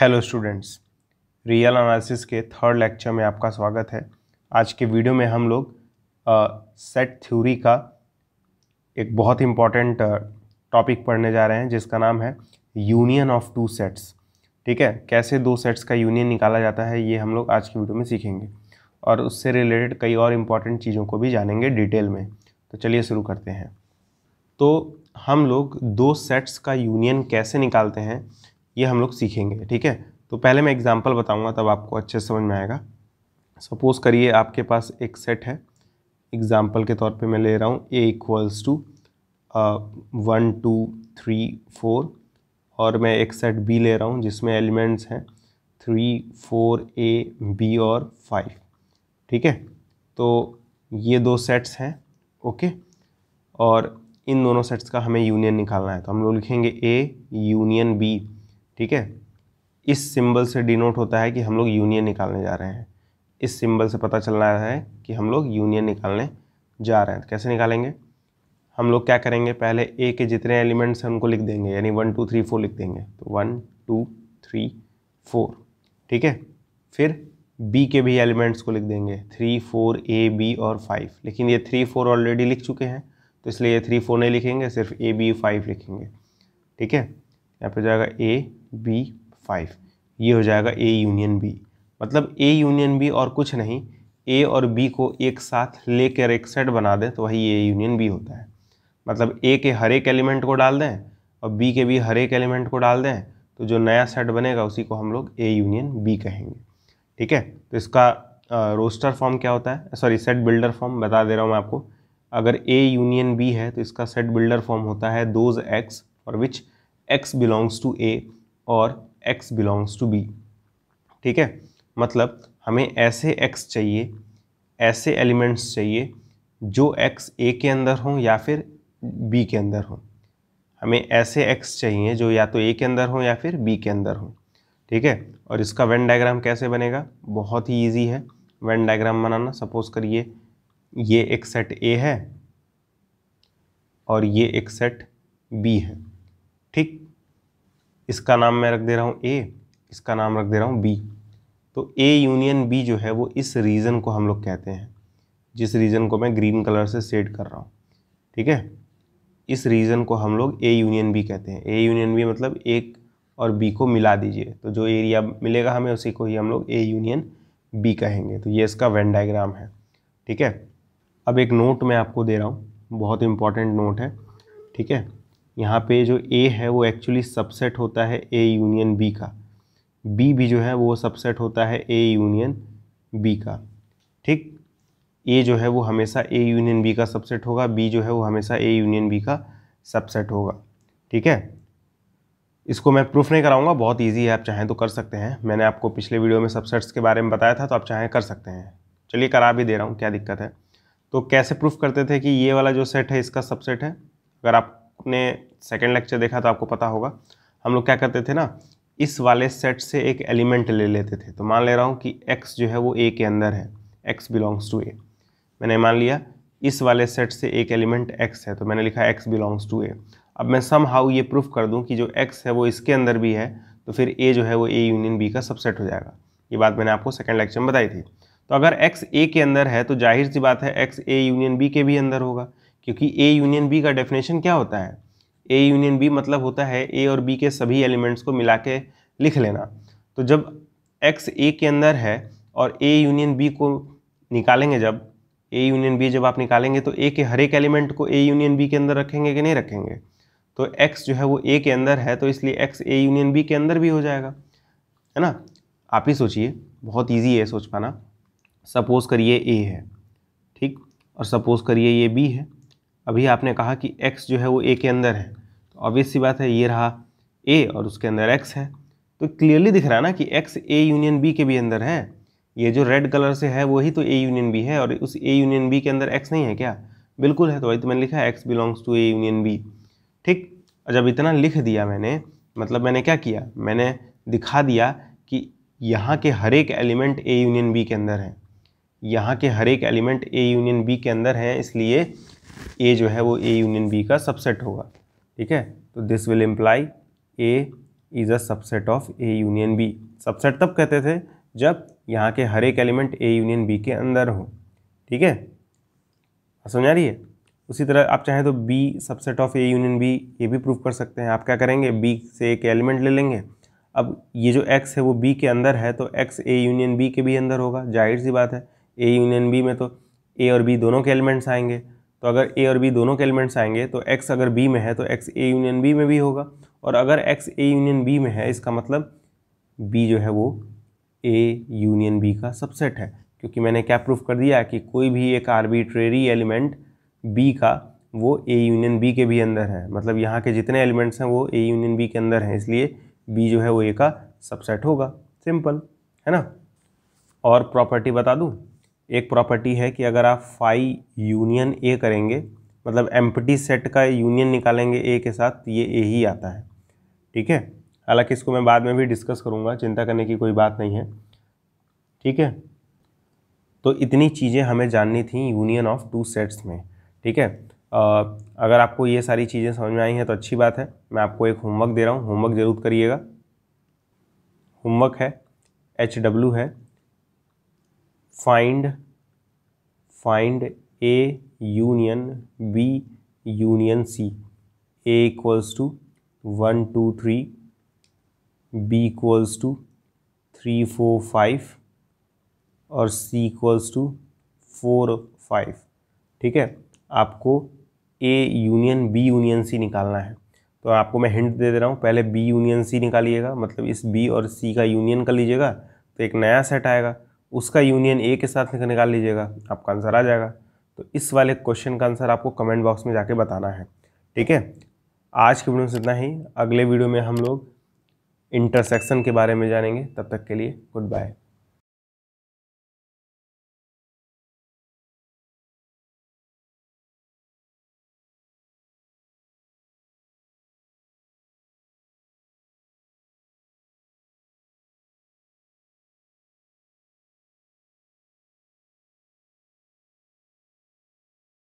hello students real analysis के third lecture में आपका स्वागत है आज के वीडियो में हम लोग सेट थ्योरी का एक बहुत इम्पॉर्टेंट टॉपिक पढ़ने जा रहे हैं जिसका नाम है यूनियन ऑफ टू सेट्स ठीक है कैसे दो सेट्स का यूनियन निकाला जाता है ये हम लोग आज की वीडियो में सीखेंगे और उससे रिलेटेड कई और इम्पॉर्टेंट चीज़ों को भी जानेंगे डिटेल में तो चलिए शुरू करते हैं तो हम लोग दो सेट्स का यूनियन कैसे निकालते हैं ये हम लोग सीखेंगे ठीक है तो पहले मैं एग्ज़ाम्पल बताऊँगा तब आपको अच्छे समझ में आएगा सपोज़ करिए आपके पास एक सेट है एग्ज़ाम्पल के तौर पे मैं ले रहा हूँ A equals to one two three four और मैं एक सेट बी ले रहा हूँ जिसमें एलिमेंट्स हैं थ्री फोर ए बी और फाइव ठीक है तो ये दो सेट्स हैं ओके और इन दोनों सेट्स का हमें यूनियन निकालना है तो हम लोग लिखेंगे ए यूनियन बी ठीक है इस सिंबल से डिनोट होता है कि हम लोग यूनियन निकालने जा रहे हैं इस सिंबल से पता चल रहा है कि हम लोग यूनियन निकालने जा रहे हैं कैसे निकालेंगे हम लोग क्या करेंगे पहले ए के जितने एलिमेंट्स हैं उनको लिख देंगे यानी वन टू थ्री फोर लिख देंगे तो वन टू थ्री फोर ठीक है फिर बी के भी एलिमेंट्स को लिख देंगे थ्री फोर ए बी और फाइव लेकिन ये थ्री फोर ऑलरेडी लिख चुके हैं तो इसलिए ये थ्री फोर नहीं लिखेंगे सिर्फ ए बी फाइव लिखेंगे ठीक है यहाँ पर जाएगा ए बी फाइव ये हो जाएगा ए यूनियन बी मतलब ए यूनियन बी और कुछ नहीं ए और बी को एक साथ लेकर एक सेट बना दें तो वही ए यूनियन बी होता है मतलब ए के हर एक एलिमेंट को डाल दें और बी के भी हर एक एलिमेंट को डाल दें तो जो नया सेट बनेगा उसी को हम लोग ए यूनियन बी कहेंगे ठीक है तो इसका रोस्टर फॉर्म क्या होता है सॉरी सेट बिल्डर फॉर्म बता दे रहा हूँ मैं आपको अगर ए यूनियन बी है तो इसका सेट बिल्डर फॉर्म होता है दोज एक्स और which X belongs to A और x बिलोंग्स टू b ठीक है मतलब हमें ऐसे x चाहिए ऐसे एलिमेंट्स चाहिए जो x a के अंदर हों या फिर b के अंदर हों हमें ऐसे x चाहिए जो या तो a के अंदर हों या फिर b के अंदर हों ठीक है और इसका वेन डायग्राम कैसे बनेगा बहुत ही ईजी है वेन डायग्राम बनाना सपोज करिए ये एक सेट ए है और ये एक सेट बी है ठीक इसका नाम मैं रख दे रहा हूँ ए इसका नाम रख दे रहा हूँ बी तो ए यूनियन बी जो है वो इस रीज़न को हम लोग कहते हैं जिस रीज़न को मैं ग्रीन कलर से सेड कर रहा हूँ ठीक है इस रीज़न को हम लोग ए यूनियन बी कहते हैं ए यूनियन बी मतलब एक और बी को मिला दीजिए तो जो एरिया मिलेगा हमें उसी को ही हम लोग ए यूनियन बी कहेंगे तो ये इसका वेन डायग्राम है ठीक है अब एक नोट मैं आपको दे रहा हूँ बहुत इंपॉर्टेंट नोट है ठीक है यहाँ पे जो ए है वो एक्चुअली सबसेट होता है ए यूनियन बी का बी भी जो है वो सबसेट होता है ए यूनियन बी का ठीक ए जो है वो हमेशा ए यूनियन बी का सबसेट होगा बी जो है वो हमेशा ए यूनियन बी का सबसेट होगा ठीक है इसको मैं प्रूफ नहीं कराऊंगा बहुत इजी है आप चाहें तो कर सकते हैं मैंने आपको पिछले वीडियो में सबसेट्स के बारे में बताया था तो आप चाहें कर सकते हैं चलिए करा भी दे रहा हूँ क्या दिक्कत है तो कैसे प्रूफ करते थे कि ये वाला जो सेट है इसका सबसेट है अगर आप आपने सेकेंड लेक्चर देखा तो आपको पता होगा हम लोग क्या करते थे ना इस वाले सेट से एक एलिमेंट ले लेते थे तो मान ले रहा हूँ कि एक्स जो है वो ए के अंदर है एक्स बिलोंग्स टू ए मैंने मान लिया इस वाले सेट से एक एलिमेंट एक्स है तो मैंने लिखा एक्स बिलोंग्स टू ए अब मैं सम हाउ ये प्रूफ कर दूँ कि जो एक्स है वो इसके अंदर भी है तो फिर ए जो है वो ए यूनियन बी का सबसेट हो जाएगा ये बात मैंने आपको सेकेंड लेक्चर में बताई थी तो अगर एक्स ए के अंदर है तो जाहिर सी बात है एक्स ए यूनियन बी के भी अंदर होगा क्योंकि ए यूनियन बी का डेफिनेशन क्या होता है ए यूनियन बी मतलब होता है ए और बी के सभी एलिमेंट्स को मिला के लिख लेना तो जब एक्स ए के अंदर है और ए यूनियन बी को निकालेंगे जब ए यूनियन बी जब आप निकालेंगे तो ए के हर एक एलिमेंट को ए यूनियन बी के अंदर रखेंगे कि नहीं रखेंगे तो एक्स जो है वो ए के अंदर है तो इसलिए एक्स ए यूनियन बी के अंदर भी हो जाएगा है ना आप ही सोचिए बहुत ईजी है सोच पाना सपोज़ करिए ए है ठीक और सपोज़ करिए ये बी है अभी आपने कहा कि एक्स जो है वो ए के अंदर है तो ऑब्वियस सी बात है ये रहा ए और उसके अंदर एक्स है तो क्लियरली दिख रहा है ना कि एक्स ए यूनियन बी के भी अंदर है ये जो रेड कलर से है वही तो ए यूनियन बी है और उस ए यूनियन बी के अंदर एक्स नहीं है क्या बिल्कुल है तो वही तो मैंने लिखा है X belongs to A union B ठीक और जब इतना लिख दिया मैंने मतलब मैंने क्या किया मैंने दिखा दिया कि यहाँ के हर एक एलिमेंट ए यूनियन बी के अंदर है यहाँ के हर एक एलिमेंट ए यूनियन बी के अंदर हैं इसलिए ए जो है वो ए यूनियन बी का सबसेट होगा ठीक है तो this will imply A is a subset of A union B subset तब कहते थे जब यहाँ के हर एक एलिमेंट ए यूनियन बी के अंदर हो ठीक है समझ आ रही है उसी तरह आप चाहें तो B subset of A union B ये भी प्रूव कर सकते हैं आप क्या करेंगे बी से एक एलिमेंट ले लेंगे अब ये जो एक्स है वो बी के अंदर है तो एक्स ए यूनियन बी के भी अंदर होगा जाहिर सी बात है ए यूनियन बी में तो ए और बी दोनों के एलिमेंट्स आएंगे तो अगर ए और बी दोनों के एलिमेंट्स आएंगे तो एक्स अगर बी में है तो एक्स ए यूनियन बी में भी होगा और अगर एक्स ए यूनियन बी में है इसका मतलब बी जो है वो ए यूनियन बी का सबसेट है क्योंकि मैंने क्या प्रूफ कर दिया कि कोई भी एक आर्बिट्रेरी एलिमेंट बी का वो ए यूनियन बी के भी अंदर है मतलब यहाँ के जितने एलिमेंट्स हैं वो ए यूनियन बी के अंदर हैं इसलिए बी जो है वो ए का सबसेट होगा सिंपल है ना और प्रॉपर्टी बता दूँ एक प्रॉपर्टी है कि अगर आप फाई यूनियन ए करेंगे मतलब एम्पटी सेट का यूनियन निकालेंगे ए के साथ तो ये ए ही आता है ठीक है हालांकि इसको मैं बाद में भी डिस्कस करूँगा चिंता करने की कोई बात नहीं है ठीक है तो इतनी चीज़ें हमें जाननी थी यूनियन ऑफ टू सेट्स में ठीक है अगर आपको ये सारी चीज़ें समझ में आई हैं तो अच्छी बात है मैं आपको एक होमवर्क दे रहा हूँ होमवर्क ज़रूर करिएगा होमवर्क है एच डब्ल्यू है find find A union B union C A equals to one two three B equals to three four five और C equals to four five ठीक है आपको A union B union C निकालना है तो आपको मैं हिंट दे दे रहा हूँ पहले बी यूनियन सी निकालिएगा मतलब इस बी और सी का यूनियन कर लीजिएगा तो एक नया सेट आएगा उसका यूनियन ए के साथ निकाल लीजिएगा आपका आंसर आ जाएगा तो इस वाले क्वेश्चन का आंसर आपको कमेंट बॉक्स में जाके बताना है ठीक है आज के वीडियो में इतना ही अगले वीडियो में हम लोग इंटरसेक्शन के बारे में जानेंगे तब तक के लिए गुड बाय